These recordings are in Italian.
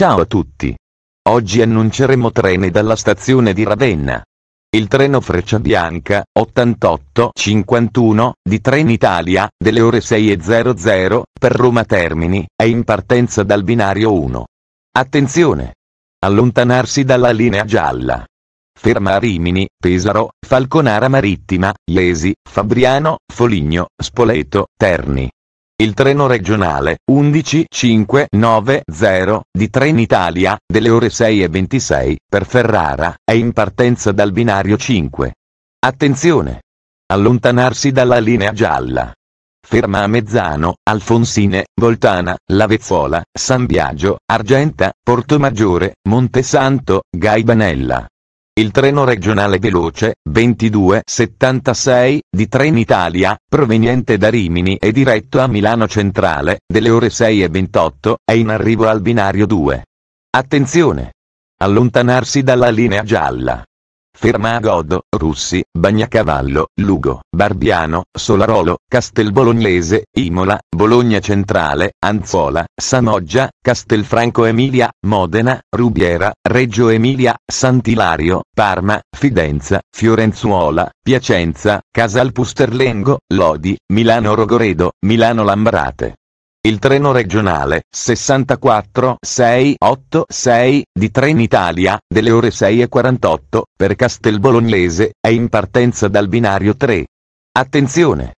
Ciao a tutti. Oggi annunceremo treni dalla stazione di Ravenna. Il treno Freccia Frecciabianca 8851 di Trenitalia, delle ore 6.00, per Roma Termini, è in partenza dal binario 1. Attenzione! Allontanarsi dalla linea gialla. Ferma a Rimini, Pesaro, Falconara Marittima, Iesi, Fabriano, Foligno, Spoleto, Terni il treno regionale 11590 di Trenitalia, delle ore 6.26, per Ferrara, è in partenza dal binario 5. Attenzione! Allontanarsi dalla linea gialla. Ferma a Mezzano, Alfonsine, Voltana, Lavezzola, San Biagio, Argenta, Portomaggiore, Montesanto, Gaibanella il treno regionale veloce 2276 di Trenitalia, proveniente da Rimini e diretto a Milano Centrale, delle ore 6.28, è in arrivo al binario 2. Attenzione! Allontanarsi dalla linea gialla. Fermagodo, Russi, Bagnacavallo, Lugo, Barbiano, Solarolo, Castelbolognese, Imola, Bologna Centrale, Anzola, Samoggia, Castelfranco Emilia, Modena, Rubiera, Reggio Emilia, Sant'Ilario, Parma, Fidenza, Fiorenzuola, Piacenza, Casal Pusterlengo, Lodi, Milano Rogoredo, Milano Lambrate. Il treno regionale 64686 di Trenitalia, delle ore 6.48, per Castelbolognese, è in partenza dal binario 3. Attenzione!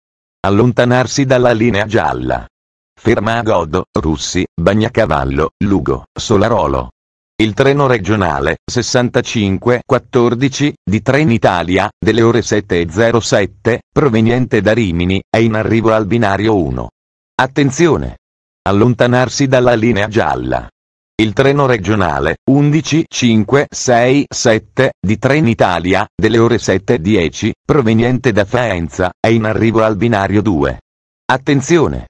Allontanarsi dalla linea gialla. Ferma a Godo, Russi, Bagnacavallo, Lugo, Solarolo. Il treno regionale 6514 di Trenitalia, delle ore 7.07, proveniente da Rimini, è in arrivo al binario 1. Attenzione! allontanarsi dalla linea gialla. Il treno regionale 11567 di Trenitalia, delle ore 7.10, proveniente da Faenza, è in arrivo al binario 2. Attenzione!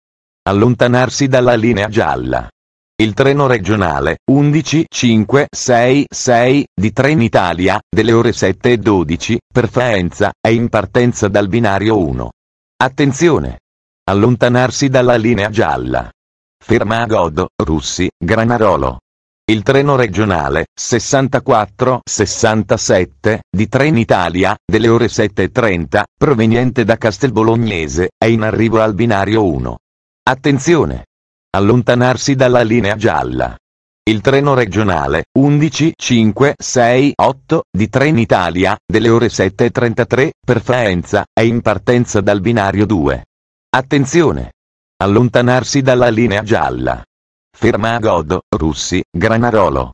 Allontanarsi dalla linea gialla. Il treno regionale 11566 di Trenitalia, delle ore 7.12, per Faenza, è in partenza dal binario 1. Attenzione! Allontanarsi dalla linea gialla. Ferma a Godo, Russi, Granarolo. Il treno regionale 64-67 di Trenitalia, delle ore 7.30, proveniente da Castelbolognese, è in arrivo al binario 1. Attenzione! Allontanarsi dalla linea gialla. Il treno regionale 11568 di Trenitalia, delle ore 7.33, per Faenza, è in partenza dal binario 2. Attenzione! Allontanarsi dalla linea gialla. Fermagod, Russi, Granarolo.